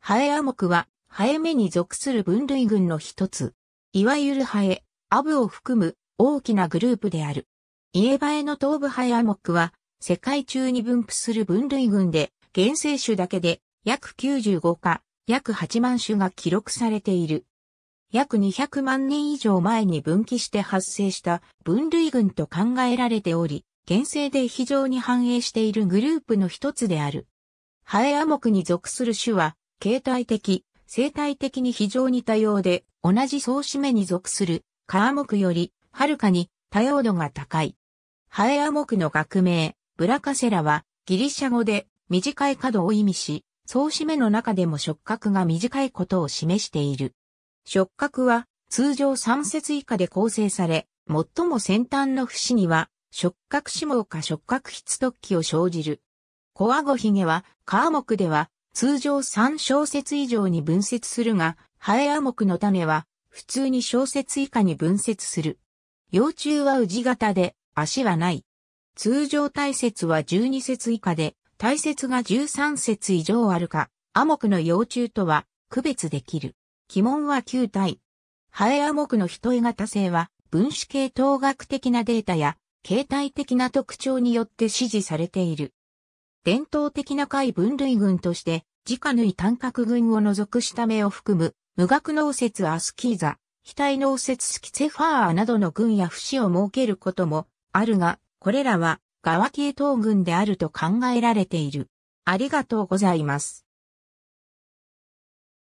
ハエアモクは、ハエ目に属する分類群の一つ。いわゆるハエ、アブを含む大きなグループである。イエバエの東部ハエアモクは、世界中に分布する分類群で、原生種だけで約95か、約8万種が記録されている。約200万年以上前に分岐して発生した分類群と考えられており、原生で非常に繁栄しているグループの一つである。ハエアモクに属する種は形態的、生態的に非常に多様で、同じ総締めに属する、カモクより、はるかに多様度が高い。ハエアクの学名、ブラカセラは、ギリシャ語で、短い角を意味し、総締めの中でも触覚が短いことを示している。触覚は、通常3節以下で構成され、最も先端の節には、触覚指紋か触覚筆突起を生じる。コアゴヒゲは、カークでは、通常3小節以上に分節するが、ハエアクの種は普通に小節以下に分節する。幼虫は氏型で足はない。通常体節は12節以下で、体節が13節以上あるか、アモクの幼虫とは区別できる。鬼門は9体。ハエアモクの人絵型性は分子系統学的なデータや形態的な特徴によって支持されている。伝統的な貝分類群として直縫い単角群を除く下目を含む、無学脳説アスキーザ、非対脳説スキツェファーなどの群や節を設けることもあるが、これらは、側系統群であると考えられている。ありがとうございます。